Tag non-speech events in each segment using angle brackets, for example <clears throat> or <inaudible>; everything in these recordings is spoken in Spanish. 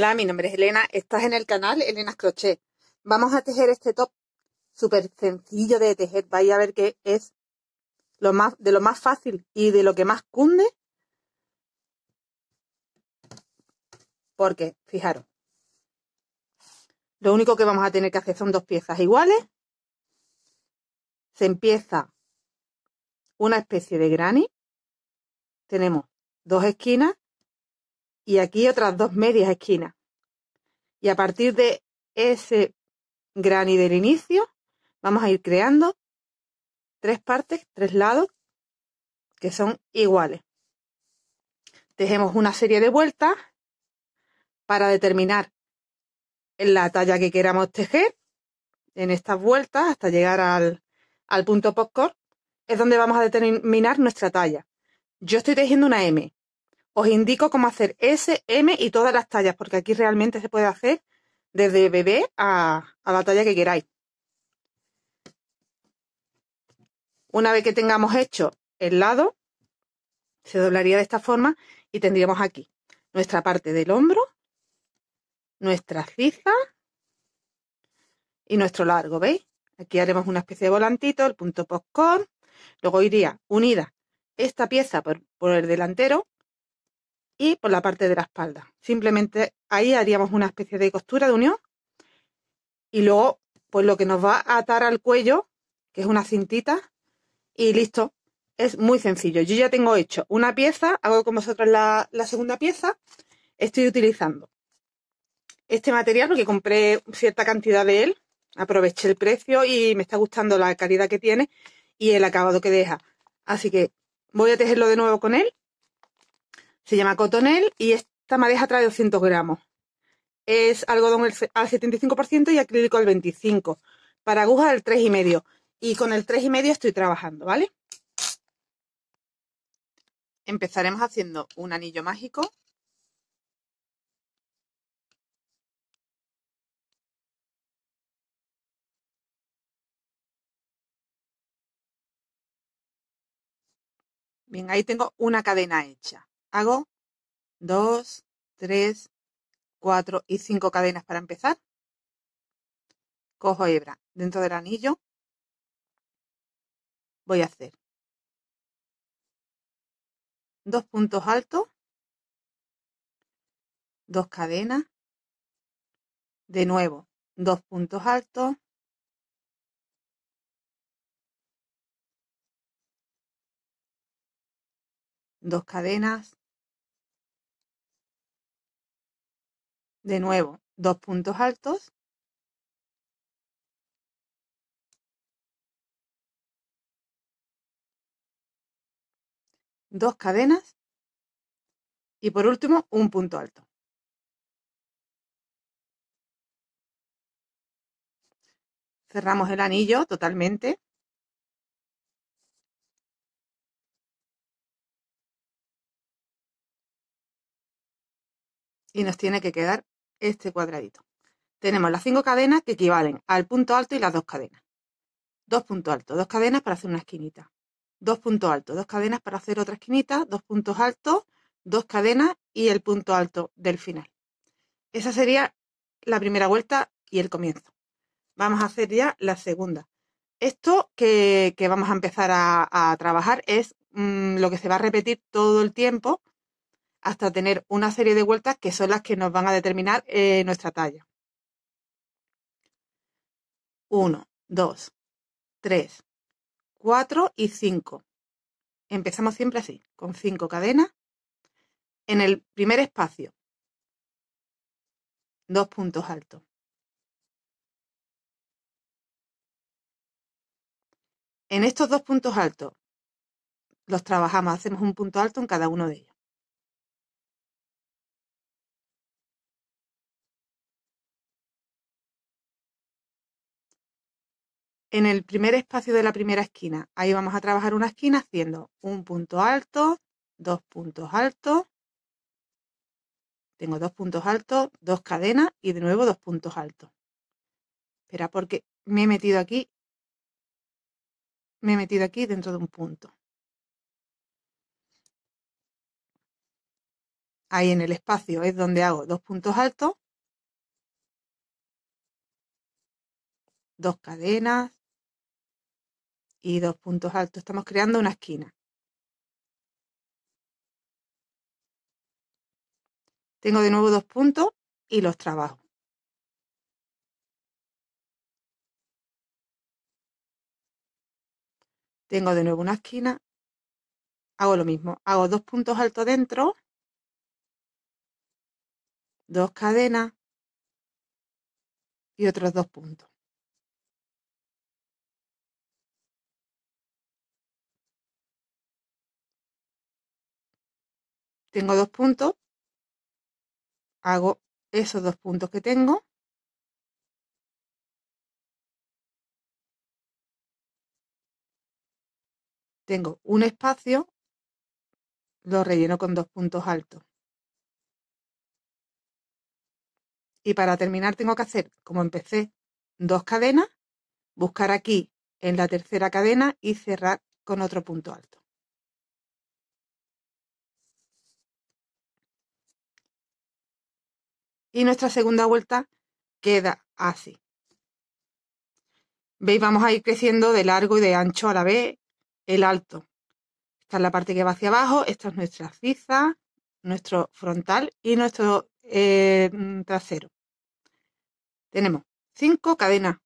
Hola, mi nombre es Elena. Estás en el canal Elena Crochet. Vamos a tejer este top súper sencillo de tejer. Vais a ver que es lo más, de lo más fácil y de lo que más cunde. Porque, fijaros, lo único que vamos a tener que hacer son dos piezas iguales. Se empieza una especie de granny. Tenemos dos esquinas y aquí otras dos medias esquinas. Y a partir de ese y del inicio, vamos a ir creando tres partes, tres lados, que son iguales. Tejemos una serie de vueltas para determinar la talla que queramos tejer. En estas vueltas, hasta llegar al, al punto postcore, es donde vamos a determinar nuestra talla. Yo estoy tejiendo una M. Os indico cómo hacer S, M y todas las tallas, porque aquí realmente se puede hacer desde bebé a, la talla que queráis. Una vez que tengamos hecho el lado, se doblaría de esta forma y tendríamos aquí nuestra parte del hombro, nuestra ciza y nuestro largo, ¿veis? Aquí haremos una especie de volantito, el punto postcor, luego iría unida esta pieza por el delantero y por la parte de la espalda. Simplemente ahí haríamos una especie de costura de unión y luego pues lo que nos va a atar al cuello, que es una cintita y listo. Es muy sencillo. Yo ya tengo hecho una pieza, hago con vosotros la, la segunda pieza. Estoy utilizando este material porque compré cierta cantidad de él, aproveché el precio y me está gustando la calidad que tiene y el acabado que deja. Así que voy a tejerlo de nuevo con él se llama cotonel y esta madeja trae 200 gramos. Es algodón al 75% y acrílico al 25%. Para aguja del 3,5. Y con el 3,5 estoy trabajando, ¿vale? Empezaremos haciendo un anillo mágico. Bien, ahí tengo una cadena hecha. Hago dos tres cuatro y cinco cadenas para empezar. Cojo hebra dentro del anillo. Voy a hacer dos puntos altos, dos cadenas, de nuevo dos puntos altos, dos cadenas, De nuevo, dos puntos altos. Dos cadenas. Y por último, un punto alto. Cerramos el anillo totalmente. y nos tiene que quedar este cuadradito. Tenemos las cinco cadenas que equivalen al punto alto y las dos cadenas. Dos puntos altos, dos cadenas para hacer una esquinita. Dos puntos altos, dos cadenas para hacer otra esquinita. Dos puntos altos, dos cadenas y el punto alto del final. Esa sería la primera vuelta y el comienzo. Vamos a hacer ya la segunda. Esto que, vamos a empezar a, trabajar es mm, lo que se va a repetir todo el tiempo hasta tener una serie de vueltas que son las que nos van a determinar eh, nuestra talla. 1, 2, 3, 4 y 5. Empezamos siempre así, con 5 cadenas. En el primer espacio, dos puntos altos. En estos dos puntos altos los trabajamos, hacemos un punto alto en cada uno de ellos. en el primer espacio de la primera esquina. Ahí vamos a trabajar una esquina haciendo un punto alto, dos puntos altos, tengo dos puntos altos, dos cadenas y de nuevo dos puntos altos. Espera, porque me he metido aquí, me he metido aquí dentro de un punto. Ahí en el espacio es donde hago dos puntos altos, dos cadenas, y dos puntos altos. Estamos creando una esquina. Tengo de nuevo dos puntos y los trabajo. Tengo de nuevo una esquina. Hago lo mismo. Hago dos puntos altos dentro. Dos cadenas. Y otros dos puntos. tengo dos puntos, hago esos dos puntos que tengo, tengo un espacio, lo relleno con dos puntos altos. Y para terminar tengo que hacer, como empecé, dos cadenas, buscar aquí en la tercera cadena y cerrar con otro punto alto. Y nuestra segunda vuelta queda así. Veis, vamos a ir creciendo de largo y de ancho a la vez el alto. Esta es la parte que va hacia abajo, esta es nuestra fiza, nuestro frontal y nuestro eh, mm, trasero. Tenemos cinco cadenas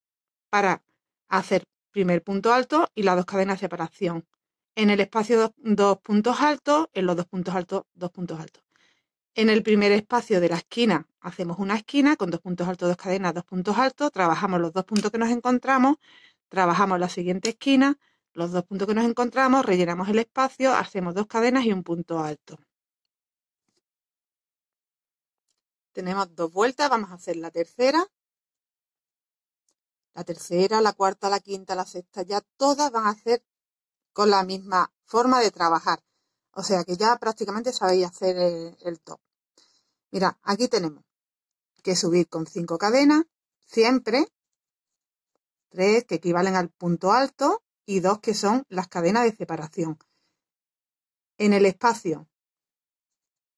para hacer primer punto alto y las dos cadenas de separación. En el espacio dos puntos altos, en los dos puntos altos, dos puntos altos. En el primer espacio de la esquina hacemos una esquina con dos puntos altos, dos cadenas, dos puntos altos, trabajamos los dos puntos que nos encontramos, trabajamos la siguiente esquina, los dos puntos que nos encontramos, rellenamos el espacio, hacemos dos cadenas y un punto alto. Tenemos dos vueltas, vamos a hacer la tercera. La tercera, la cuarta, la quinta, la sexta, ya todas van a hacer con la misma forma de trabajar. O sea que ya prácticamente sabéis hacer el, top. Mira, aquí tenemos que subir con 5 cadenas, siempre 3 que equivalen al punto alto y 2 que son las cadenas de separación. En el espacio,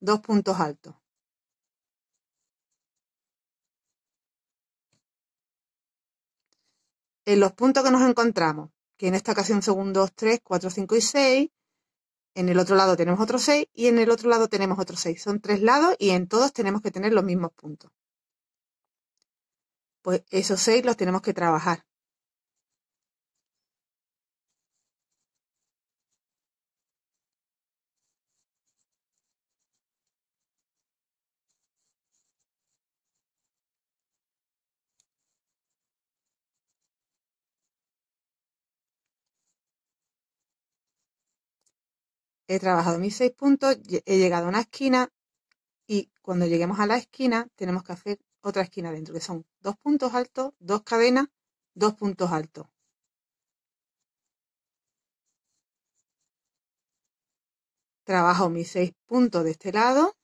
dos puntos altos. En los puntos que nos encontramos, que en esta ocasión son 2, 3, 4, 5 y 6, en el otro lado tenemos otro 6 y en el otro lado tenemos otro 6. Son tres lados y en todos tenemos que tener los mismos puntos. Pues esos 6 los tenemos que trabajar. he trabajado mis seis puntos, he llegado a una esquina y cuando lleguemos a la esquina tenemos que hacer otra esquina dentro, que son dos puntos altos, dos cadenas, dos puntos altos. Trabajo mis seis puntos de este lado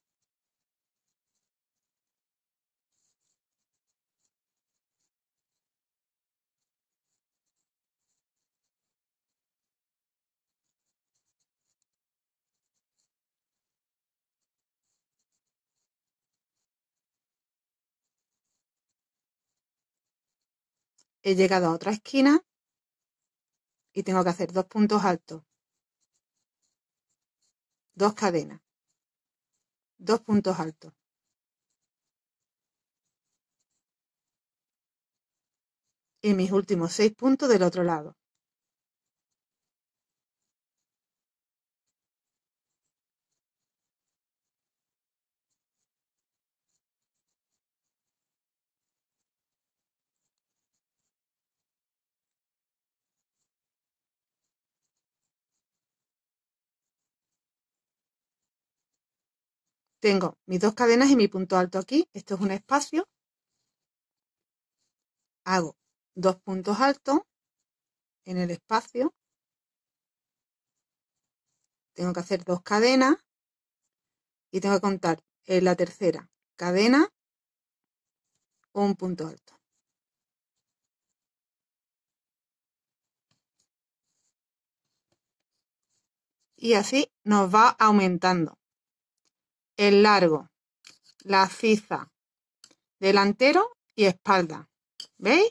he llegado a otra esquina y tengo que hacer dos puntos altos, dos cadenas, dos puntos altos. Y mis últimos seis puntos del otro lado. Tengo mis dos cadenas y mi punto alto aquí. Esto es un espacio. Hago dos puntos altos en el espacio. Tengo que hacer dos cadenas y tengo que contar en la tercera cadena un punto alto. Y así nos va aumentando. El largo, la ciza, delantero y espalda. ¿Veis?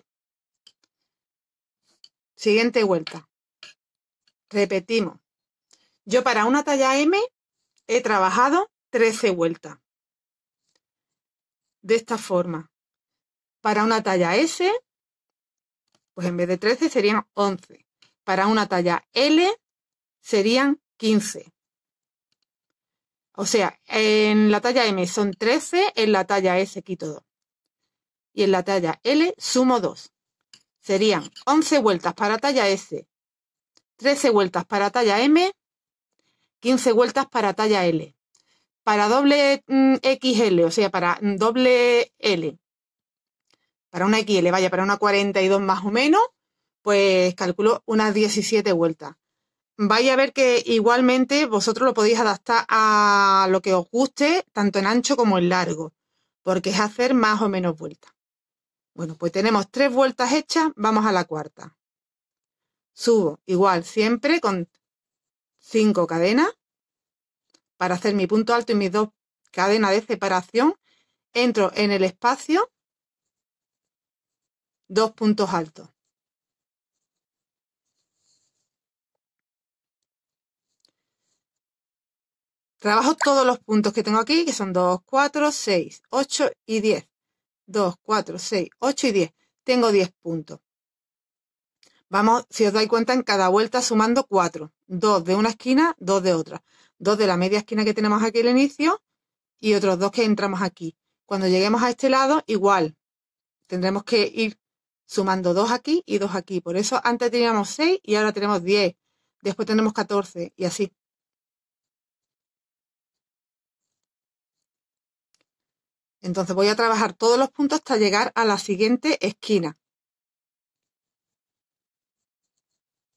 Siguiente vuelta. Repetimos. Yo para una talla M he trabajado 13 vueltas. De esta forma. Para una talla S, pues en vez de 13 serían 11. Para una talla L serían 15. O sea, en la talla M son 13, en la talla S quito 2. Y en la talla L sumo 2. Serían 11 vueltas para talla S, 13 vueltas para talla M, 15 vueltas para talla L. Para doble mm, XL, o sea, para mm, doble L, para una XL, vaya, para una 42 más o menos, pues calculo unas 17 vueltas vais a ver que igualmente vosotros lo podéis adaptar a lo que os guste, tanto en ancho como en largo, porque es hacer más o menos vueltas. Bueno, pues tenemos tres vueltas hechas, vamos a la cuarta. Subo igual siempre con cinco cadenas para hacer mi punto alto y mis dos cadenas de separación. Entro en el espacio, dos puntos altos. Trabajo todos los puntos que tengo aquí, que son 2, 4, 6, 8 y 10. 2, 4, 6, 8 y 10. Tengo 10 puntos. Vamos, si os dais cuenta, en cada vuelta sumando 4. 2 de una esquina, 2 de otra. 2 de la media esquina que tenemos aquí al inicio y otros 2 que entramos aquí. Cuando lleguemos a este lado, igual. Tendremos que ir sumando 2 aquí y 2 aquí. Por eso antes teníamos 6 y ahora tenemos 10. Después tenemos 14 y así. Entonces voy a trabajar todos los puntos hasta llegar a la siguiente esquina.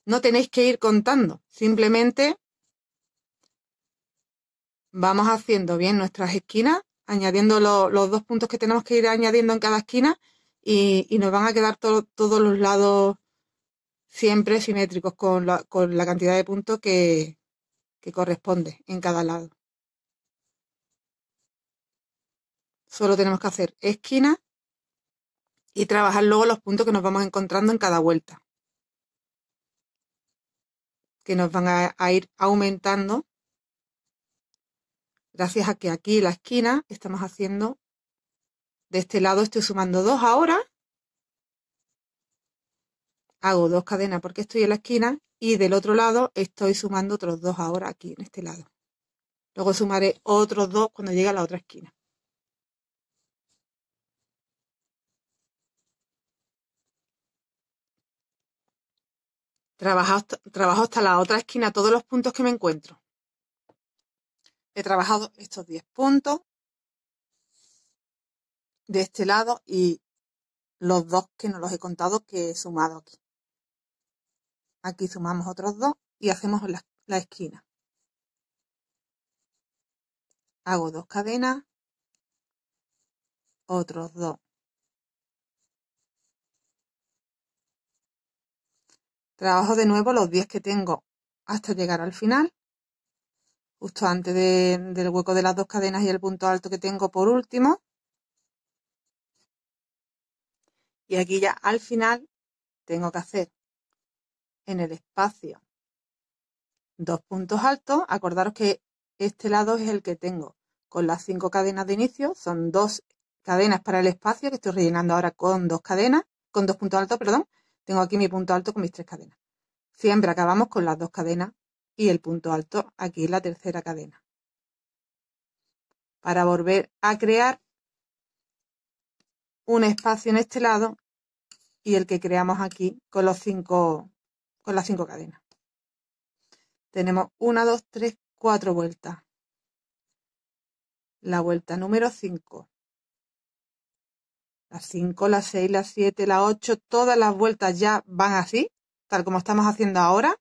No tenéis que ir contando, simplemente vamos haciendo bien nuestras esquinas, añadiendo los dos puntos que tenemos que ir añadiendo en cada esquina y, nos van a quedar todos los lados siempre simétricos con la, cantidad de puntos que corresponde en cada lado. Solo tenemos que hacer esquina y trabajar luego los puntos que nos vamos encontrando en cada vuelta. Que nos van a, a ir aumentando gracias a que aquí la esquina estamos haciendo, de este lado estoy sumando dos ahora, hago dos cadenas porque estoy en la esquina y del otro lado estoy sumando otros dos ahora aquí en este lado. Luego sumaré otros dos cuando llegue a la otra esquina. Trabajo hasta la otra esquina todos los puntos que me encuentro. He trabajado estos 10 puntos de este lado y los dos que no los he contado que he sumado aquí. Aquí sumamos otros dos y hacemos la, la esquina. Hago dos cadenas, otros dos Trabajo de nuevo los 10 que tengo hasta llegar al final, justo antes del hueco de las dos cadenas y el punto alto que tengo por último. Y aquí ya al final tengo que hacer en el espacio dos puntos altos. Acordaros que este lado es el que tengo con las cinco cadenas de inicio. Son dos cadenas para el espacio que estoy rellenando ahora con dos cadenas, con dos puntos altos, perdón. Tengo aquí mi punto alto con mis tres cadenas. Siempre acabamos con las dos cadenas y el punto alto aquí en la tercera cadena. Para volver a crear un espacio en este lado y el que creamos aquí con, los cinco, con las cinco cadenas. Tenemos una, dos, tres, cuatro vueltas. La vuelta número 5 las 5, las 6, las 7, las 8, todas las vueltas ya van así, tal como estamos haciendo ahora.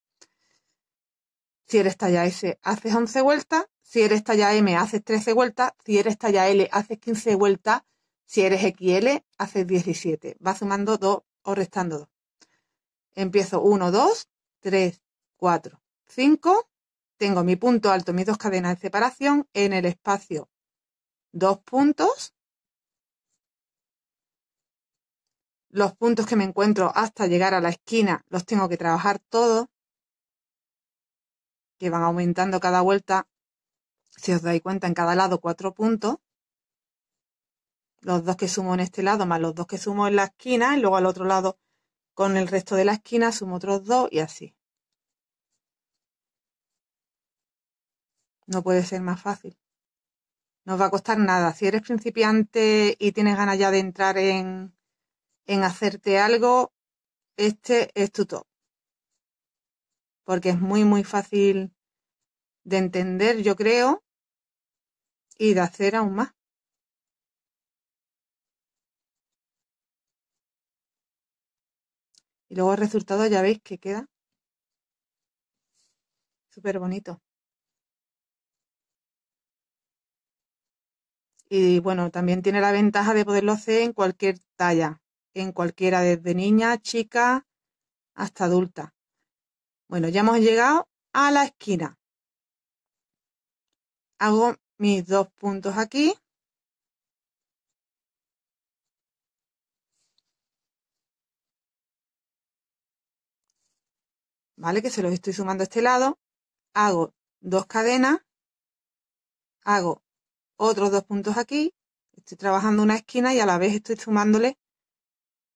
Si eres talla S, haces 11 vueltas. Si eres talla M, haces 13 vueltas. Si eres talla L, haces 15 vueltas. Si eres XL, haces 17. Va sumando 2 o restando 2. Empiezo 1, 2, 3, 4, 5. Tengo mi punto alto, mis dos cadenas de separación. En el espacio, dos puntos. los puntos que me encuentro hasta llegar a la esquina los tengo que trabajar todos, que van aumentando cada vuelta, si os dais cuenta, en cada lado cuatro puntos, los dos que sumo en este lado más los dos que sumo en la esquina y luego al otro lado con el resto de la esquina sumo otros dos y así. No puede ser más fácil. No va a costar nada. Si eres principiante y tienes ganas ya de entrar en, en hacerte algo, este es tu top. Porque es muy, muy fácil de entender, yo creo, y de hacer aún más. Y luego el resultado ya veis que queda súper bonito. Y bueno, también tiene la ventaja de poderlo hacer en cualquier talla en cualquiera, desde niña, chica hasta adulta. Bueno, ya hemos llegado a la esquina. Hago mis dos puntos aquí. ¿Vale? Que se los estoy sumando a este lado. Hago dos cadenas. Hago otros dos puntos aquí. Estoy trabajando una esquina y a la vez estoy sumándole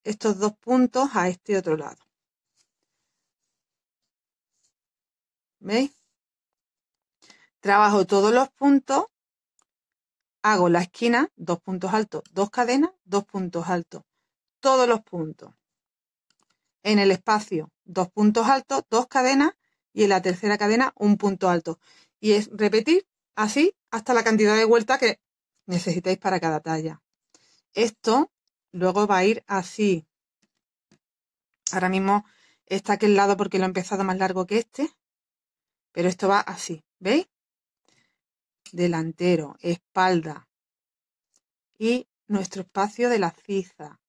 estos dos puntos a este otro lado. ¿Veis? Trabajo todos los puntos, hago la esquina, dos puntos altos, dos cadenas, dos puntos altos, todos los puntos. En el espacio, dos puntos altos, dos cadenas y en la tercera cadena un punto alto. Y es repetir así hasta la cantidad de vuelta que necesitáis para cada talla. Esto Luego va a ir así. Ahora mismo está aquel lado porque lo he empezado más largo que este. Pero esto va así, ¿veis? Delantero, espalda. Y nuestro espacio de la ciza,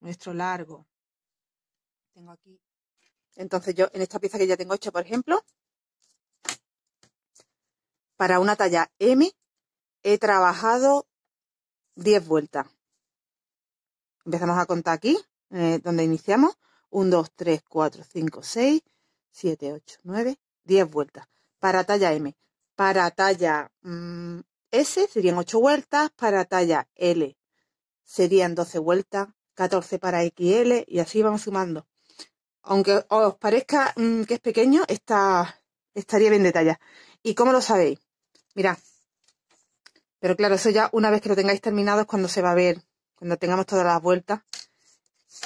nuestro largo. Tengo aquí. Entonces yo en esta pieza que ya tengo hecha, por ejemplo, para una talla M he trabajado 10 vueltas. Empezamos a contar aquí, eh, donde iniciamos. 1, 2, 3, 4, 5, 6, 7, 8, 9, 10 vueltas. Para talla M. Para talla mm, S serían 8 vueltas. Para talla L serían 12 vueltas. 14 para XL y así vamos sumando. Aunque os parezca mm, que es pequeño, está, estaría bien talla. ¿Y cómo lo sabéis? Mirad. Pero claro, eso ya una vez que lo tengáis terminado es cuando se va a ver cuando tengamos todas las vueltas.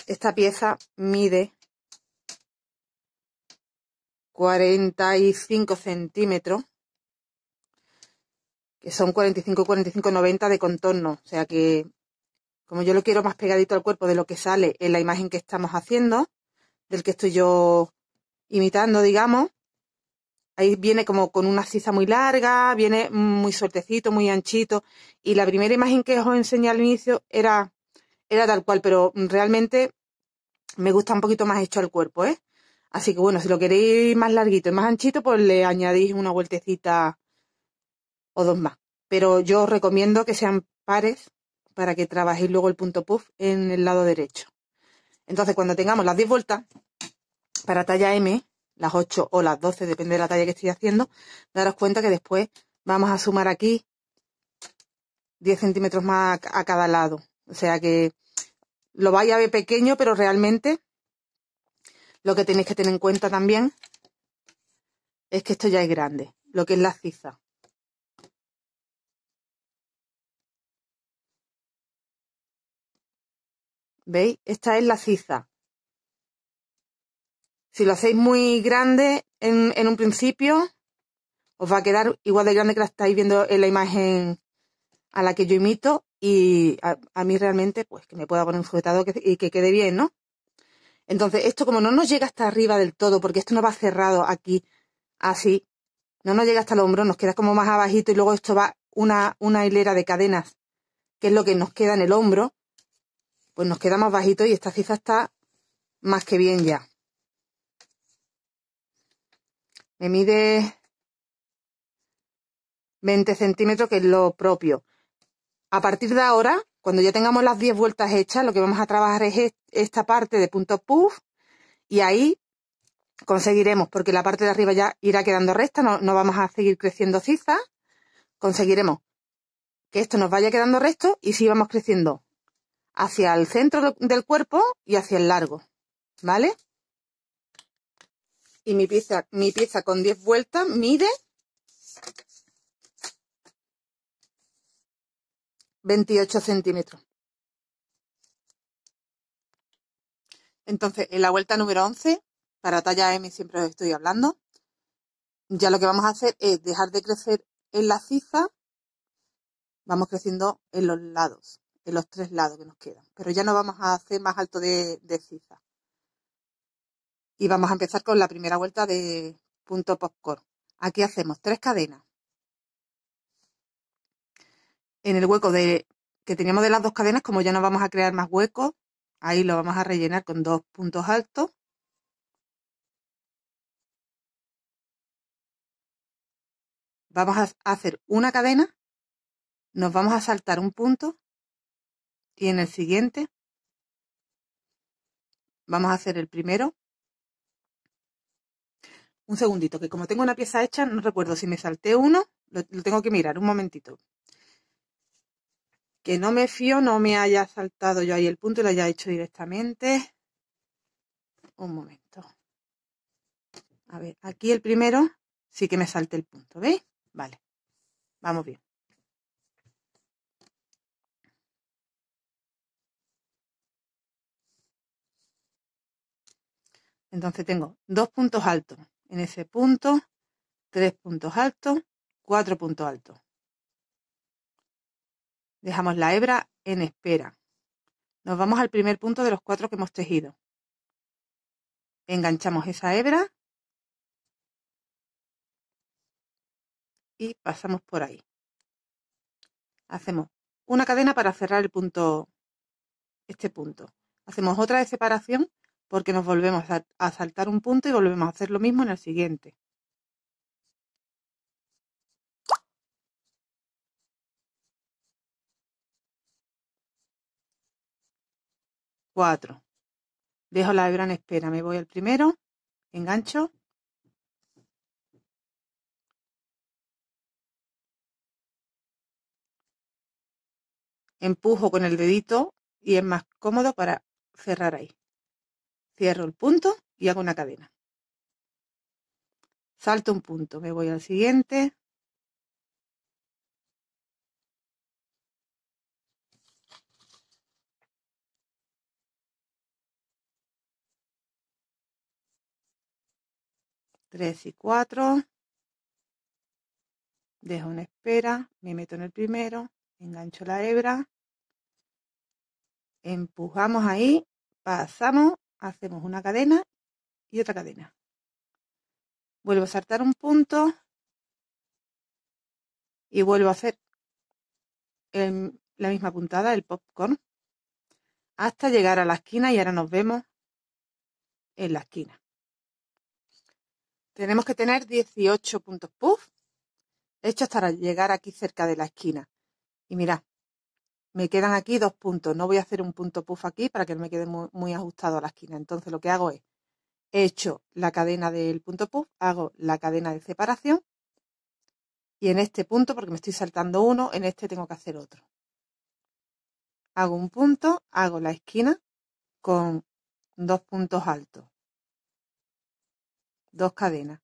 Esta pieza mide 45 centímetros, que son 45, 45, 90 de contorno. O sea que, como yo lo quiero más pegadito al cuerpo de lo que sale en la imagen que estamos haciendo, del que estoy yo imitando, digamos, Ahí viene como con una sisa muy larga, viene muy suertecito, muy anchito. Y la primera imagen que os enseñé al inicio era, era tal cual, pero realmente me gusta un poquito más hecho el cuerpo, ¿eh? Así que bueno, si lo queréis más larguito y más anchito, pues le añadís una vueltecita o dos más. Pero yo os recomiendo que sean pares para que trabajéis luego el punto puff en el lado derecho. Entonces, cuando tengamos las 10 vueltas para talla M, las 8 o las 12, depende de la talla que estoy haciendo, daros cuenta que después vamos a sumar aquí 10 centímetros más a cada lado. O sea que lo vais a ver pequeño, pero realmente lo que tenéis que tener en cuenta también es que esto ya es grande, lo que es la ciza. ¿Veis? Esta es la ciza. Si lo hacéis muy grande en, un principio, os va a quedar igual de grande que la estáis viendo en la imagen a la que yo imito y a, mí realmente pues que me pueda poner un sujetado y que quede bien, ¿no? Entonces esto como no nos llega hasta arriba del todo porque esto no va cerrado aquí así, no nos llega hasta el hombro, nos queda como más abajito y luego esto va una, una hilera de cadenas que es lo que nos queda en el hombro, pues nos queda más bajito y esta cifra está más que bien ya. Me mide 20 centímetros, que es lo propio. A partir de ahora, cuando ya tengamos las 10 vueltas hechas, lo que vamos a trabajar es esta parte de punto puff y ahí conseguiremos, porque la parte de arriba ya irá quedando recta, no, no vamos a seguir creciendo ciza, conseguiremos que esto nos vaya quedando recto y si vamos creciendo hacia el centro del cuerpo y hacia el largo, ¿vale? y mi pieza, mi con 10 vueltas mide 28 centímetros. Entonces, en la vuelta número 11, para talla M siempre os estoy hablando, ya lo que vamos a hacer es dejar de crecer en la ciza. vamos creciendo en los lados, en los tres lados que nos quedan, pero ya no vamos a hacer más alto de, de ciza. Y vamos a empezar con la primera vuelta de punto popcorn. Aquí hacemos tres cadenas. En el hueco de, que teníamos de las dos cadenas, como ya no vamos a crear más huecos, ahí lo vamos a rellenar con dos puntos altos. Vamos a hacer una cadena, nos vamos a saltar un punto y en el siguiente vamos a hacer el primero un segundito, que como tengo una pieza hecha, no recuerdo si me salté uno, lo, tengo que mirar, un momentito. Que no me fío, no me haya saltado yo ahí el punto y lo haya hecho directamente. Un momento. A ver, aquí el primero sí que me salte el punto, ¿veis? Vale, vamos bien. Entonces tengo dos puntos altos en ese punto, tres puntos altos, cuatro puntos altos. Dejamos la hebra en espera. Nos vamos al primer punto de los cuatro que hemos tejido. Enganchamos esa hebra y pasamos por ahí. Hacemos una cadena para cerrar el punto, este punto. Hacemos otra de separación porque nos volvemos a, saltar un punto y volvemos a hacer lo mismo en el siguiente. Cuatro. Dejo la gran en espera, me voy al primero, engancho. Empujo con el dedito y es más cómodo para cerrar ahí cierro el punto y hago una cadena. Salto un punto, me voy al siguiente. Tres y cuatro. Dejo una espera, me meto en el primero, engancho la hebra, empujamos ahí, pasamos hacemos una cadena y otra cadena. Vuelvo a saltar un punto y vuelvo a hacer la misma puntada, el popcorn, hasta llegar a la esquina y ahora nos vemos en la esquina. Tenemos que tener 18 puntos puff hechos hasta llegar aquí cerca de la esquina. Y mirad, me quedan aquí dos puntos. No voy a hacer un punto puff aquí para que no me quede muy, ajustado a la esquina. Entonces lo que hago es, he hecho la cadena del punto puff, hago la cadena de separación y en este punto, porque me estoy saltando uno, en este tengo que hacer otro. Hago un punto, hago la esquina con dos puntos altos, dos cadenas,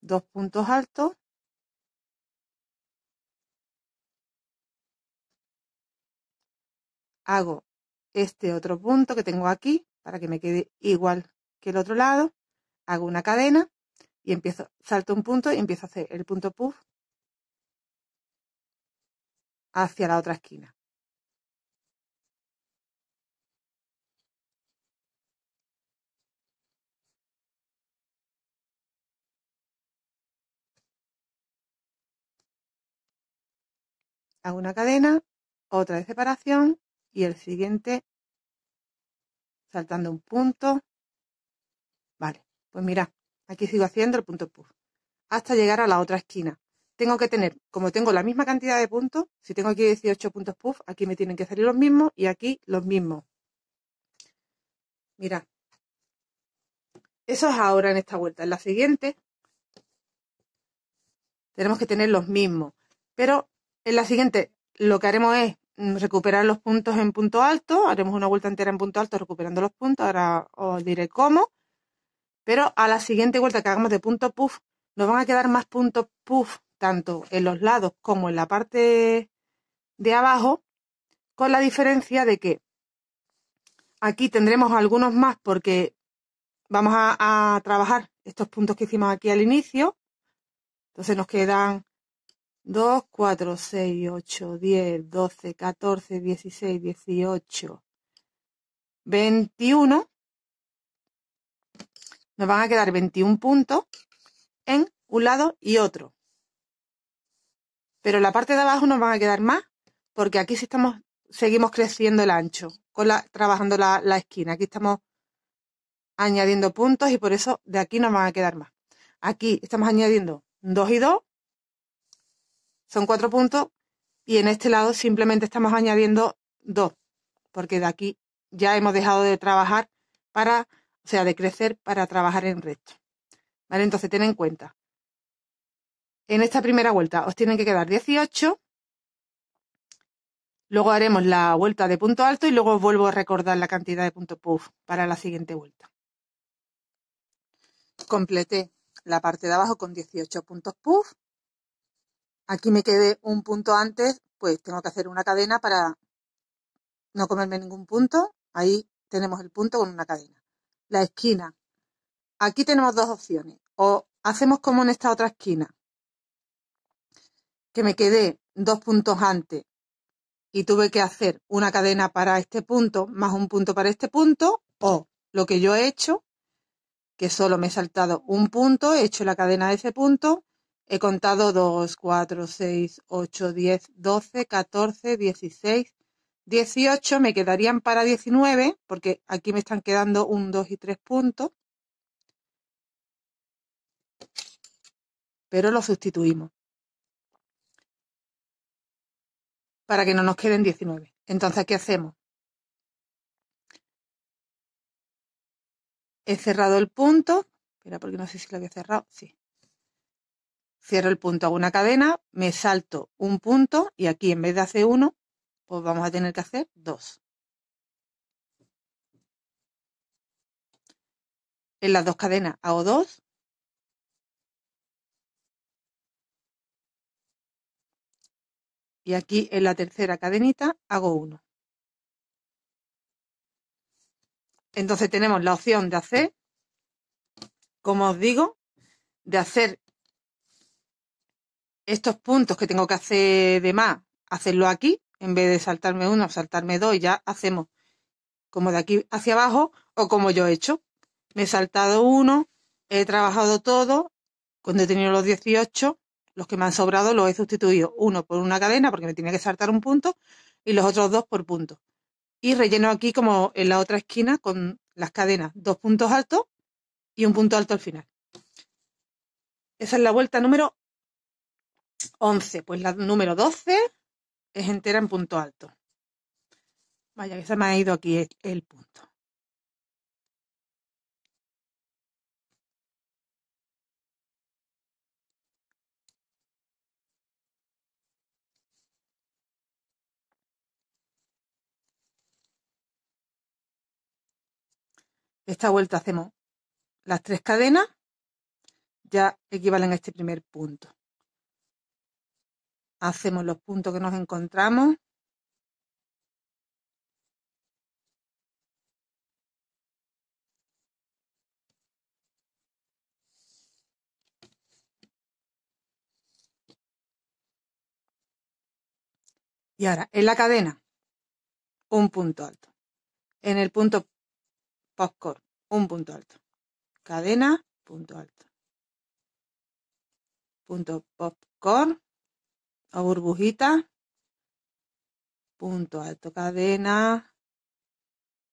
dos puntos altos, hago este otro punto que tengo aquí para que me quede igual que el otro lado, hago una cadena y empiezo, salto un punto y empiezo a hacer el punto puff hacia la otra esquina. Hago una cadena, otra de separación y el siguiente saltando un punto. Vale, pues mira, aquí sigo haciendo el punto puff hasta llegar a la otra esquina. Tengo que tener, como tengo la misma cantidad de puntos, si tengo aquí 18 puntos puff, aquí me tienen que salir los mismos y aquí los mismos. Mira, eso es ahora en esta vuelta. En la siguiente tenemos que tener los mismos, pero en la siguiente lo que haremos es Mm, recuperar los puntos en punto alto, haremos una vuelta entera en punto alto recuperando los puntos, ahora os diré cómo, pero a la siguiente vuelta que hagamos de punto puff, nos van a quedar más puntos puff, tanto en los lados como en la parte de abajo, con la diferencia de que aquí tendremos algunos más porque vamos a, trabajar estos puntos que hicimos aquí al inicio, entonces nos quedan 2, 4, 6, 8, 10, 12, 14, 16, 18, 21. Nos van a quedar 21 puntos en un lado y otro. Pero la parte de abajo nos van a quedar más porque aquí sí estamos, seguimos creciendo el ancho, trabajando la esquina. Aquí estamos añadiendo puntos y por eso de aquí nos van a quedar más. Aquí estamos añadiendo 2 y 2 son cuatro puntos y en este lado simplemente estamos añadiendo dos, porque de aquí ya hemos dejado de trabajar para, o sea, de crecer para trabajar en recto. ¿Vale? Entonces, ten en cuenta. En esta primera vuelta os tienen que quedar 18. Luego haremos la vuelta de punto alto y luego os vuelvo a recordar la cantidad de puntos puff para la siguiente vuelta. Completé la parte de abajo con 18 puntos puff aquí me quedé un punto antes, pues tengo que hacer una cadena para no comerme ningún punto. Ahí tenemos el punto con una cadena. La esquina. Aquí tenemos dos opciones. O hacemos como en esta otra esquina, que me quedé dos puntos antes y tuve que hacer una cadena para este punto más un punto para este punto, o lo que yo he hecho, que solo me he saltado un punto, he hecho la cadena de ese punto, He contado 2, 4, 6, 8, 10, 12, 14, 16, 18. Me quedarían para 19 porque aquí me están quedando un 2 y 3 puntos. Pero lo sustituimos. Para que no nos queden 19. Entonces, ¿qué hacemos? He cerrado el punto. Espera, porque no sé si lo había cerrado. Sí, cierro el punto, hago una cadena, me salto un punto y aquí en vez de hacer uno, pues vamos a tener que hacer dos. En las dos cadenas hago dos. Y aquí en la tercera cadenita hago uno. Entonces tenemos la opción de hacer, como os digo, de hacer estos puntos que tengo que hacer de más, hacerlo aquí, en vez de saltarme uno, saltarme dos, y ya hacemos como de aquí hacia abajo o como yo he hecho. Me he saltado uno, he trabajado todo, cuando he tenido los 18, los que me han sobrado los he sustituido uno por una cadena porque me tenía que saltar un punto y los otros dos por punto. Y relleno aquí como en la otra esquina con las cadenas, dos puntos altos y un punto alto al final. Esa es la vuelta número 11, pues la número 12 es entera en punto alto. Vaya, que se me ha ido aquí el punto. Esta vuelta hacemos las tres cadenas, ya equivalen a este primer punto. Hacemos los puntos que nos encontramos. Y ahora, en la cadena, un punto alto. En el punto popcorn un punto alto. Cadena, punto alto. Punto popcorn, burbujita, punto alto, cadena,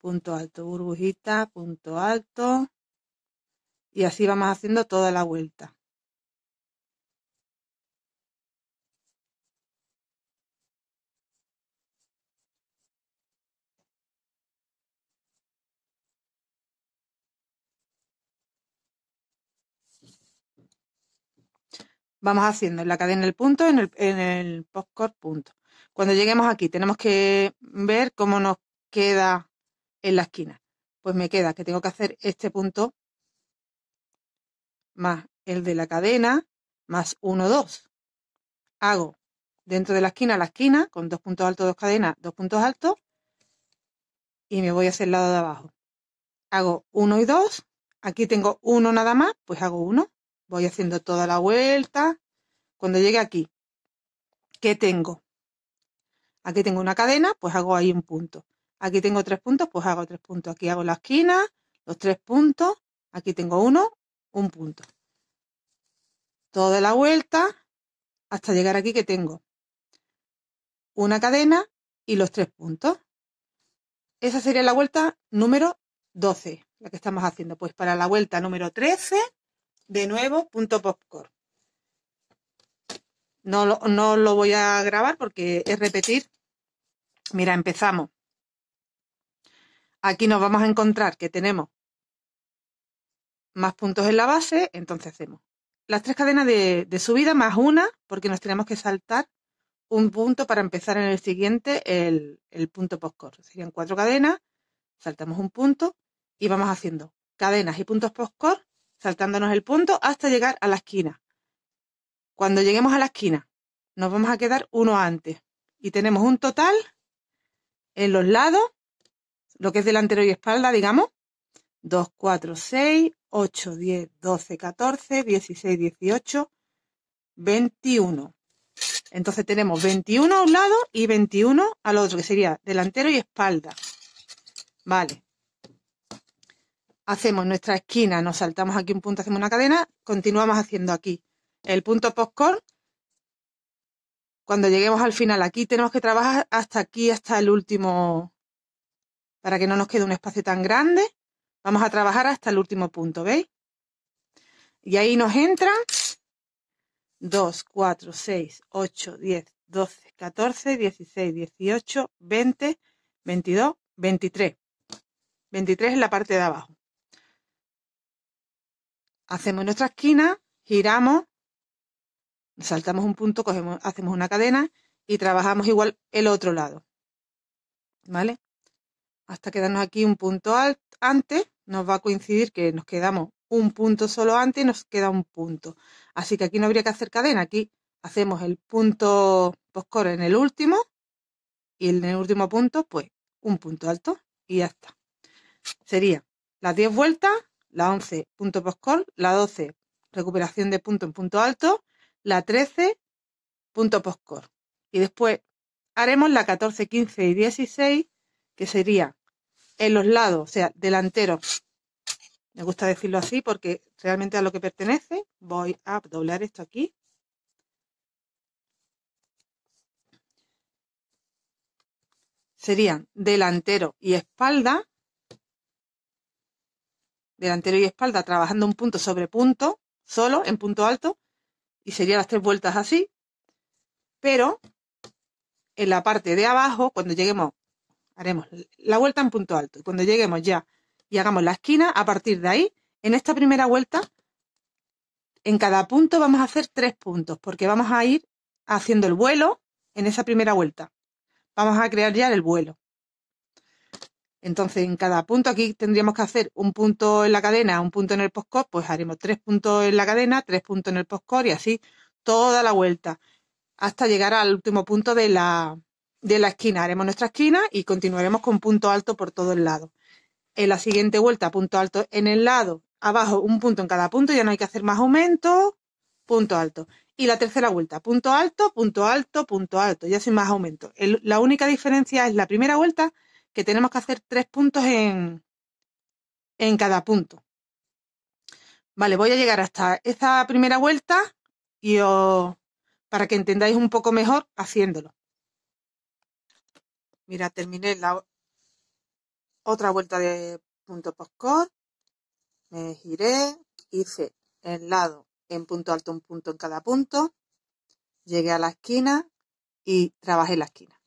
punto alto, burbujita, punto alto. Y así vamos haciendo toda la vuelta. Vamos haciendo en la cadena el punto, en el, en el punto. Cuando lleguemos aquí tenemos que ver cómo nos queda en la esquina. Pues me queda que tengo que hacer este punto más el de la cadena más 1, 2. Hago dentro de la esquina la esquina con dos puntos altos, dos cadenas, dos puntos altos y me voy hacia el lado de abajo. Hago 1 y 2. Aquí tengo uno nada más, pues hago 1. Voy haciendo toda la vuelta. Cuando llegue aquí, ¿qué tengo? Aquí tengo una cadena, pues hago ahí un punto. Aquí tengo tres puntos, pues hago tres puntos. Aquí hago la esquina, los tres puntos. Aquí tengo uno, un punto. Toda la vuelta hasta llegar aquí que tengo una cadena y los tres puntos. Esa sería la vuelta número 12, la que estamos haciendo. Pues para la vuelta número 13 de nuevo punto popcorn. No, no lo voy a grabar porque es repetir. Mira, empezamos. Aquí nos vamos a encontrar que tenemos más puntos en la base, entonces hacemos las tres cadenas de, subida más una, porque nos tenemos que saltar un punto para empezar en el siguiente el, el punto postcore. Serían cuatro cadenas, saltamos un punto y vamos haciendo cadenas y puntos postcore saltándonos el punto hasta llegar a la esquina. Cuando lleguemos a la esquina, nos vamos a quedar uno antes. Y tenemos un total en los lados, lo que es delantero y espalda, digamos, 2, 4, 6, 8, 10, 12, 14, 16, 18, 21. Entonces tenemos 21 a un lado y 21 al otro, que sería delantero y espalda. Vale hacemos nuestra esquina, nos saltamos aquí un punto, hacemos una cadena, continuamos haciendo aquí el punto postcorn. Cuando lleguemos al final aquí tenemos que trabajar hasta aquí, hasta el último, para que no nos quede un espacio tan grande. Vamos a trabajar hasta el último punto, ¿veis? Y ahí nos entran 2, 4, 6, 8, 10, 12, 14, 16, 18, 20, 22, 23. 23 en la parte de abajo hacemos nuestra esquina, giramos, saltamos un punto, cogemos, hacemos una cadena y trabajamos igual el otro lado. ¿Vale? Hasta quedarnos aquí un punto antes, nos va a coincidir que nos quedamos un punto solo antes y nos queda un punto. Así que aquí no habría que hacer cadena, aquí hacemos el punto postcore en el último y en el último punto, pues un punto alto y ya está. Sería las 10 vueltas la 11, punto postcol, la 12, recuperación de punto en punto alto, la 13, punto postcol. Y después haremos la 14, 15 y 16, que sería en los lados, o sea, delanteros. Me gusta decirlo así porque realmente a lo que pertenece. Voy a doblar esto aquí. Serían delantero y espalda delantero y espalda, trabajando un punto sobre punto, solo, en punto alto, y serían las tres vueltas así. Pero en la parte de abajo, cuando lleguemos, haremos la vuelta en punto alto. Y cuando lleguemos ya y hagamos la esquina, a partir de ahí, en esta primera vuelta, en cada punto vamos a hacer tres puntos, porque vamos a ir haciendo el vuelo en esa primera vuelta. Vamos a crear ya el vuelo. Entonces, en cada punto, aquí tendríamos que hacer un punto en la cadena, un punto en el postcore, pues haremos tres puntos en la cadena, tres puntos en el postcore y así toda la vuelta hasta llegar al último punto de la, de la esquina. Haremos nuestra esquina y continuaremos con punto alto por todo el lado. En la siguiente vuelta, punto alto en el lado, abajo un punto en cada punto, ya no hay que hacer más aumento, punto alto. Y la tercera vuelta, punto alto, punto alto, punto alto, ya sin más aumento. la única diferencia es la primera vuelta que tenemos que hacer tres puntos en, en cada punto. Vale, voy a llegar hasta esta primera vuelta y os, para que entendáis un poco mejor haciéndolo. Mira, terminé la otra vuelta de punto postcode. me giré, hice el lado en punto alto, un punto en cada punto, llegué a la esquina y trabajé la esquina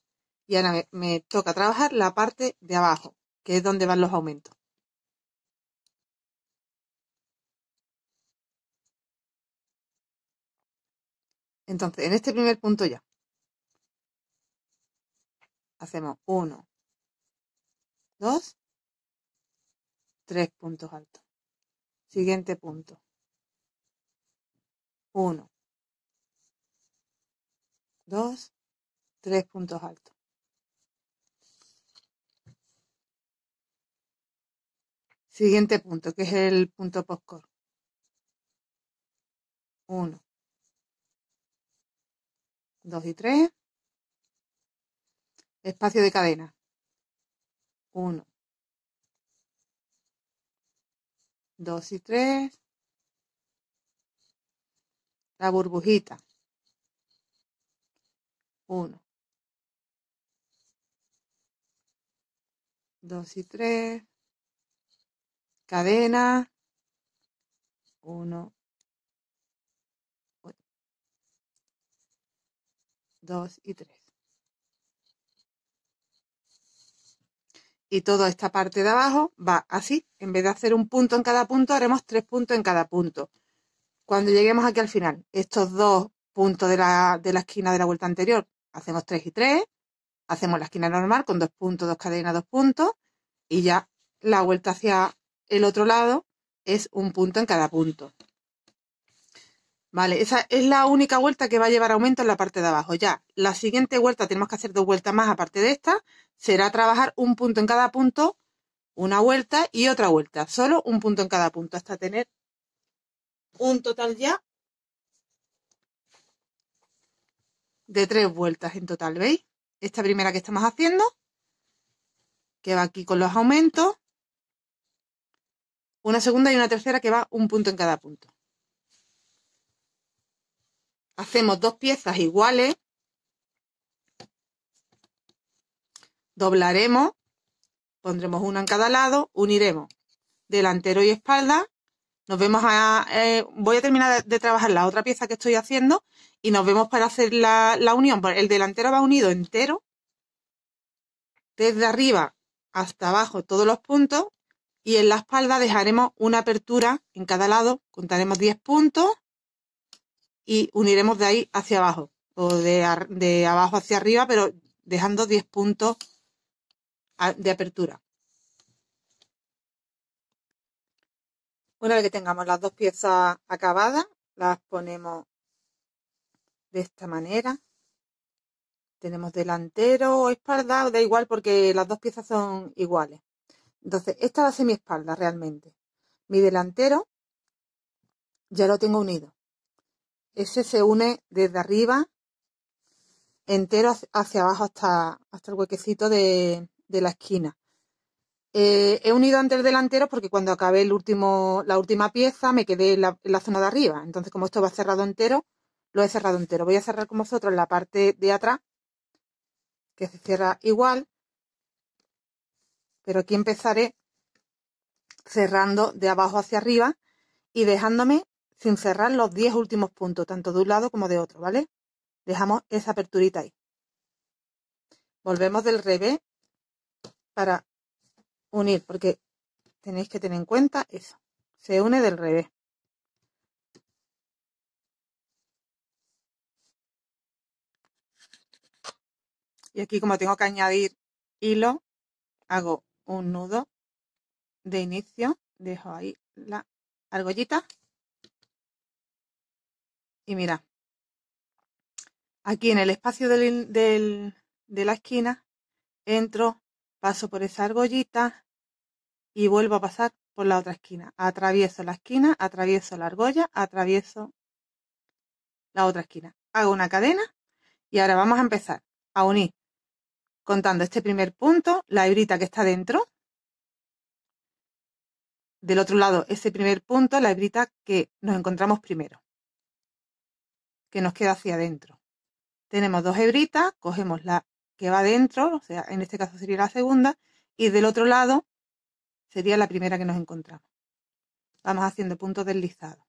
y ahora me, toca trabajar la parte de abajo, que es donde van los aumentos. Entonces, en este primer punto ya, hacemos 1, 2, 3 puntos altos. Siguiente punto. 1, 2, 3 puntos altos. siguiente punto, que es el punto postcore. 1, 2 y 3. Espacio de cadena. 1, 2 y 3. La burbujita. 1, 2 y 3 cadena, 1, 2 y 3, Y toda esta parte de abajo va así. En vez de hacer un punto en cada punto, haremos tres puntos en cada punto. Cuando lleguemos aquí al final, estos dos puntos de la, de la esquina de la vuelta anterior, hacemos tres y tres. Hacemos la esquina normal con dos puntos, dos cadenas, dos puntos. Y ya la vuelta hacia el otro lado es un punto en cada punto. Vale, esa es la única vuelta que va a llevar aumento en la parte de abajo. Ya, la siguiente vuelta tenemos que hacer dos vueltas más aparte de esta. Será trabajar un punto en cada punto, una vuelta y otra vuelta. Solo un punto en cada punto hasta tener un total ya de tres vueltas en total. ¿Veis? Esta primera que estamos haciendo, que va aquí con los aumentos una segunda y una tercera que va un punto en cada punto. Hacemos dos piezas iguales, doblaremos, pondremos una en cada lado, uniremos delantero y espalda. Nos vemos a... Eh, voy a terminar de, trabajar la otra pieza que estoy haciendo y nos vemos para hacer la, la unión. Pues el delantero va unido entero, desde arriba hasta abajo todos los puntos y en la espalda dejaremos una apertura en cada lado, contaremos 10 puntos y uniremos de ahí hacia abajo o de, abajo hacia arriba, pero dejando 10 puntos de apertura. Una vez que tengamos las dos piezas acabadas, las ponemos de esta manera. Tenemos delantero o espalda, da igual porque las dos piezas son iguales. Entonces, esta va a ser mi espalda realmente. Mi delantero ya lo tengo unido. Ese se une desde arriba entero hacia abajo hasta, hasta el huequecito de, la esquina. Eh, he unido antes el delantero porque cuando acabé el último, la última pieza me quedé en la, zona de arriba. Entonces, como esto va cerrado entero, lo he cerrado entero. Voy a cerrar con vosotros la parte de atrás, que se cierra igual. Pero aquí empezaré cerrando de abajo hacia arriba y dejándome sin cerrar los 10 últimos puntos, tanto de un lado como de otro, ¿vale? Dejamos esa aperturita ahí. Volvemos del revés para unir, porque tenéis que tener en cuenta eso. Se une del revés. Y aquí como tengo que añadir hilo, hago un nudo de inicio, dejo ahí la argollita y mira, aquí en el espacio de la esquina entro, paso por esa argollita y vuelvo a pasar por la otra esquina. Atravieso la esquina, atravieso la argolla, atravieso la otra esquina. Hago una cadena y ahora vamos a empezar a unir contando este primer punto, la hebrita que está dentro. Del otro lado, ese primer punto, la hebrita que nos encontramos primero, que nos queda hacia adentro. Tenemos dos hebritas, cogemos la que va dentro, o sea, en este caso sería la segunda, y del otro lado sería la primera que nos encontramos. Vamos haciendo puntos deslizados.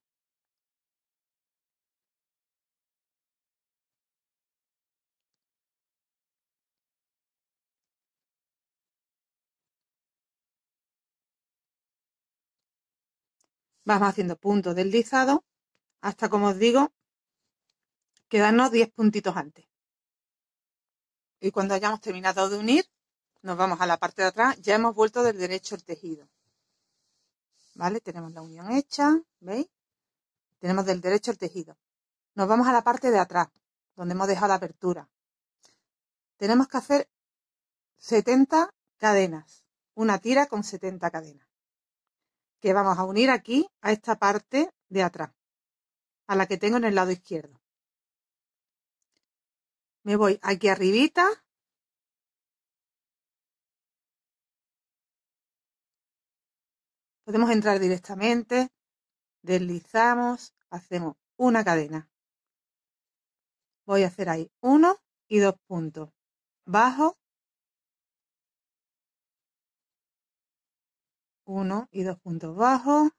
Vamos haciendo puntos del hasta, como os digo, quedarnos 10 puntitos antes. Y cuando hayamos terminado de unir, nos vamos a la parte de atrás. Ya hemos vuelto del derecho el tejido. ¿Vale? Tenemos la unión hecha, ¿veis? Tenemos del derecho el tejido. Nos vamos a la parte de atrás, donde hemos dejado la apertura. Tenemos que hacer 70 cadenas. Una tira con 70 cadenas que vamos a unir aquí a esta parte de atrás, a la que tengo en el lado izquierdo. Me voy aquí arribita. Podemos entrar directamente, deslizamos, hacemos una cadena. Voy a hacer ahí uno y dos puntos. Bajo, uno y dos puntos bajos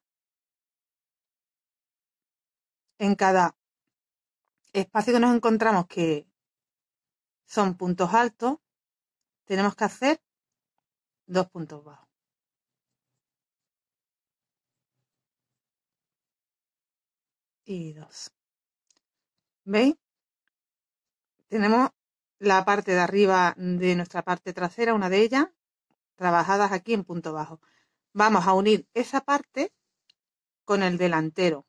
en cada espacio que nos encontramos que son puntos altos, tenemos que hacer dos puntos bajos. Y dos. ¿Veis? Tenemos la parte de arriba de nuestra parte trasera, una de ellas, trabajadas aquí en punto bajo. Vamos a unir esa parte con el delantero.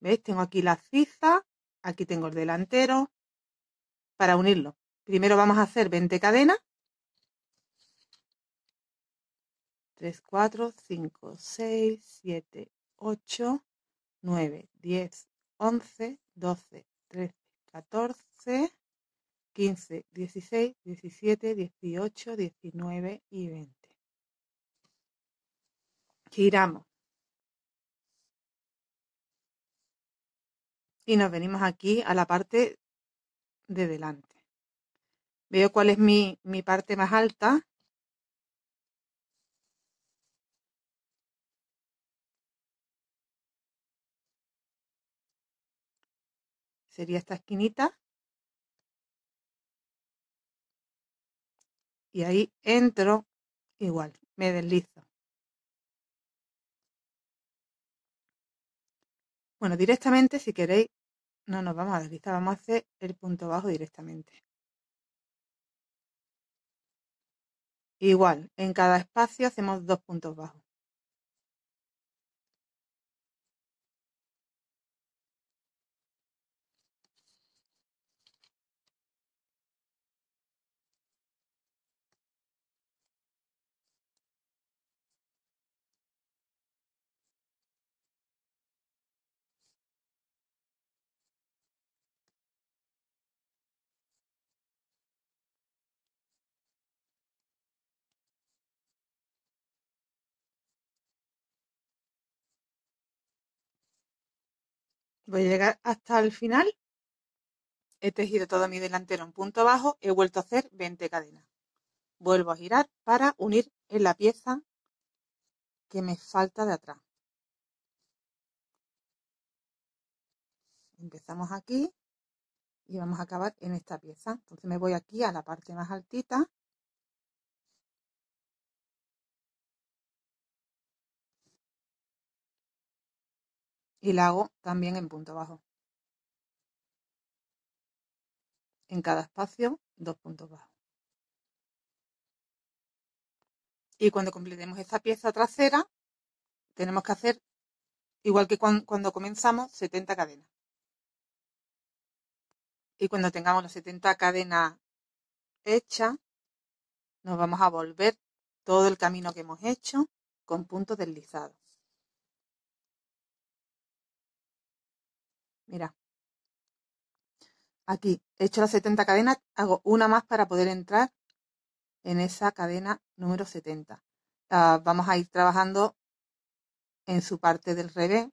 ¿Veis? Tengo aquí la ciza, aquí tengo el delantero, para unirlo. Primero vamos a hacer 20 cadenas. 3, 4, 5, 6, 7, 8, 9, 10, 11, 12, 13, 14, 15, 16, 17, 18, 19 y 20 giramos. Y nos venimos aquí a la parte de delante. Veo cuál es mi, mi parte más alta. Sería esta esquinita. Y ahí entro igual, me deslizo. Bueno, directamente si queréis, no nos vamos a deslizar, vamos a hacer el punto bajo directamente. Igual, en cada espacio hacemos dos puntos bajos. Voy a llegar hasta el final. He tejido todo mi delantero en punto bajo. He vuelto a hacer 20 cadenas. Vuelvo a girar para unir en la pieza que me falta de atrás. Empezamos aquí y vamos a acabar en esta pieza. Entonces me voy aquí a la parte más altita y la hago también en punto bajo. En cada espacio, dos puntos bajos. Y cuando completemos esta pieza trasera, tenemos que hacer, igual que cuando comenzamos, 70 cadenas. Y cuando tengamos las 70 cadenas hechas, nos vamos a volver todo el camino que hemos hecho con puntos deslizados. Mira. Aquí he hecho las 70 cadenas, hago una más para poder entrar en esa cadena número 70. Ah, vamos a ir trabajando en su parte del revés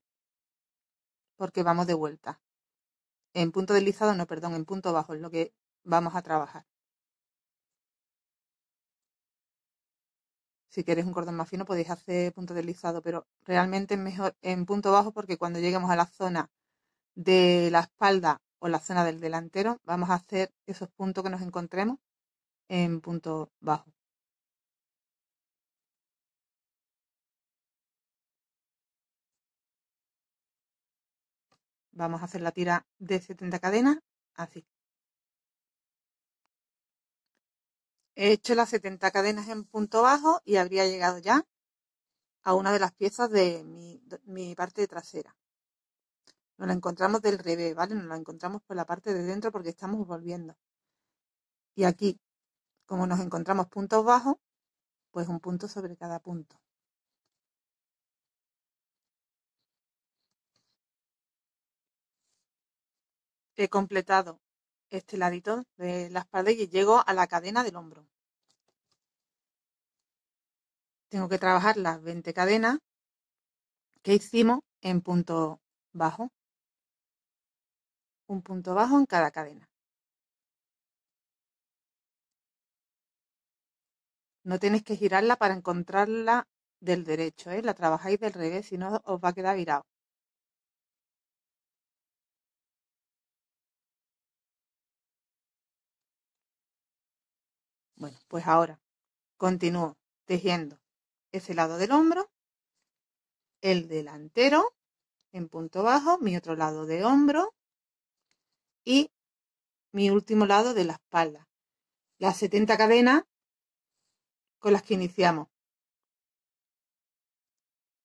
porque vamos de vuelta. En punto deslizado, no, perdón, en punto bajo es lo que vamos a trabajar. Si queréis un cordón más fino podéis hacer punto deslizado, pero realmente es mejor en punto bajo porque cuando lleguemos a la zona de la espalda o la zona del delantero, vamos a hacer esos puntos que nos encontremos en punto bajo. Vamos a hacer la tira de 70 cadenas así. He hecho las 70 cadenas en punto bajo y habría llegado ya a una de las piezas de mi, mi parte trasera. Nos la encontramos del revés, ¿vale? Nos la encontramos por la parte de dentro porque estamos volviendo. Y aquí, como nos encontramos puntos bajos, pues un punto sobre cada punto. He completado este ladito de la espalda y llego a la cadena del hombro. Tengo que trabajar las 20 cadenas que hicimos en punto bajo. Un punto bajo en cada cadena. No tenéis que girarla para encontrarla del derecho, ¿eh? la trabajáis del revés, si no os va a quedar virado. Bueno, pues ahora continúo tejiendo ese lado del hombro, el delantero en punto bajo, mi otro lado de hombro, y mi último lado de la espalda. Las 70 cadenas con las que iniciamos.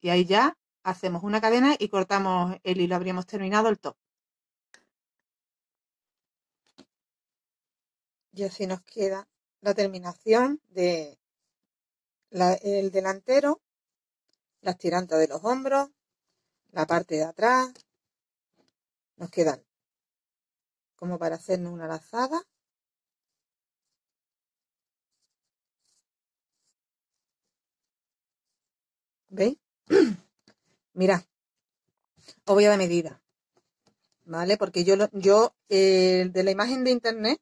Y ahí ya hacemos una cadena y cortamos el hilo. Habríamos terminado el top. Y así nos queda la terminación de el delantero, las tirantas de los hombros, la parte de atrás. Nos quedan como para hacernos una lazada. ¿Veis? <clears throat> Mirad, os voy a dar medida, ¿vale? Porque yo, yo eh, de la imagen de internet,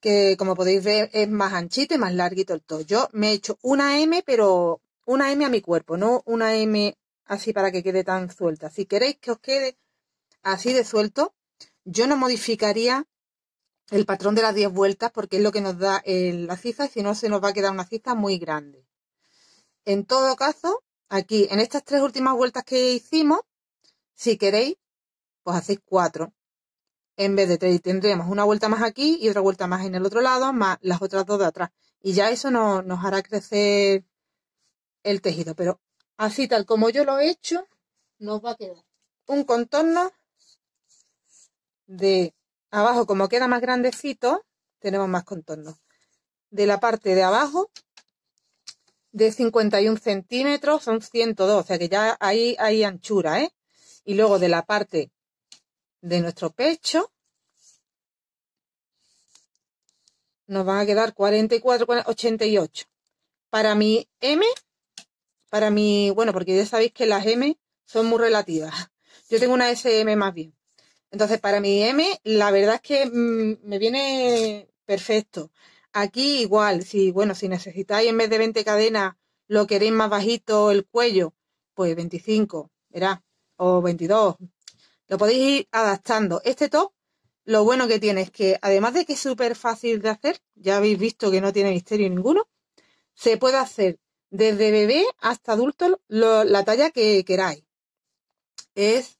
que como podéis ver es más anchito y más larguito el todo. Yo me he hecho una M, pero una M a mi cuerpo, no una M así para que quede tan suelta. Si queréis que os quede así de suelto, yo no modificaría el patrón de las 10 vueltas porque es lo que nos da eh, la ciza y si no se nos va a quedar una ciza muy grande. En todo caso, aquí en estas tres últimas vueltas que hicimos, si queréis, pues hacéis cuatro en vez de tres. Tendremos una vuelta más aquí y otra vuelta más en el otro lado, más las otras dos de atrás. Y ya eso no, nos hará crecer el tejido. Pero así tal como yo lo he hecho, nos va a quedar un contorno de abajo, como queda más grandecito, tenemos más contorno. De la parte de abajo, de 51 centímetros, son 102, o sea que ya ahí hay anchura, ¿eh? Y luego de la parte de nuestro pecho, nos van a quedar 44, 88. Para mi M, para mi, bueno, porque ya sabéis que las M son muy relativas. Yo tengo una SM más bien. Entonces, para mi M, la verdad es que mm, me viene perfecto. Aquí igual, si, bueno, si necesitáis en vez de 20 cadenas, lo queréis más bajito el cuello, pues 25, verá, o 22. Lo podéis ir adaptando. Este top, lo bueno que tiene es que, además de que es súper fácil de hacer, ya habéis visto que no tiene misterio ninguno, se puede hacer desde bebé hasta adulto la talla que queráis. Es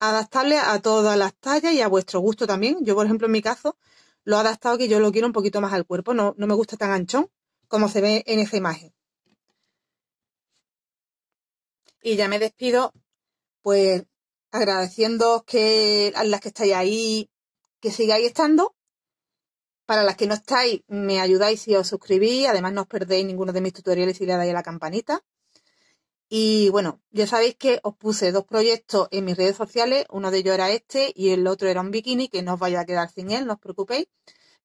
adaptarle a todas las tallas y a vuestro gusto también. Yo, por ejemplo, en mi caso, lo he adaptado que yo lo quiero un poquito más al cuerpo, no, no me gusta tan anchón como se ve en esa imagen. Y ya me despido, pues agradeciendo que a las que estáis ahí, que sigáis estando. Para las que no estáis, me ayudáis si os suscribís. Además, no os perdéis ninguno de mis tutoriales si le dais a la campanita. Y bueno, ya sabéis que os puse dos proyectos en mis redes sociales, uno de ellos era este y el otro era un bikini, que no os vaya a quedar sin él, no os preocupéis.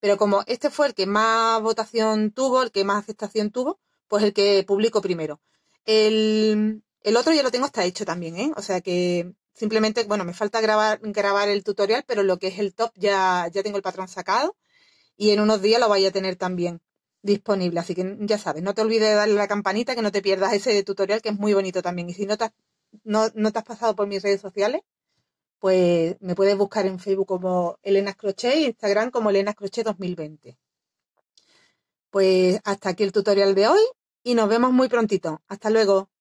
Pero como este fue el que más votación tuvo, el que más aceptación tuvo, pues el que publico primero. El, otro ya lo tengo hasta hecho también, ¿eh? O sea que simplemente, bueno, me falta grabar, grabar el tutorial, pero lo que es el top ya, ya tengo el patrón sacado y en unos días lo vaya a tener también disponible. Así que ya sabes, no te olvides de darle a la campanita, que no te pierdas ese tutorial, que es muy bonito también. Y si no te has, no, te has pasado por mis redes sociales, pues me puedes buscar en Facebook como Elena Crochet y Instagram como Elena Crochet 2020. Pues hasta aquí el tutorial de hoy y nos vemos muy prontito. Hasta luego.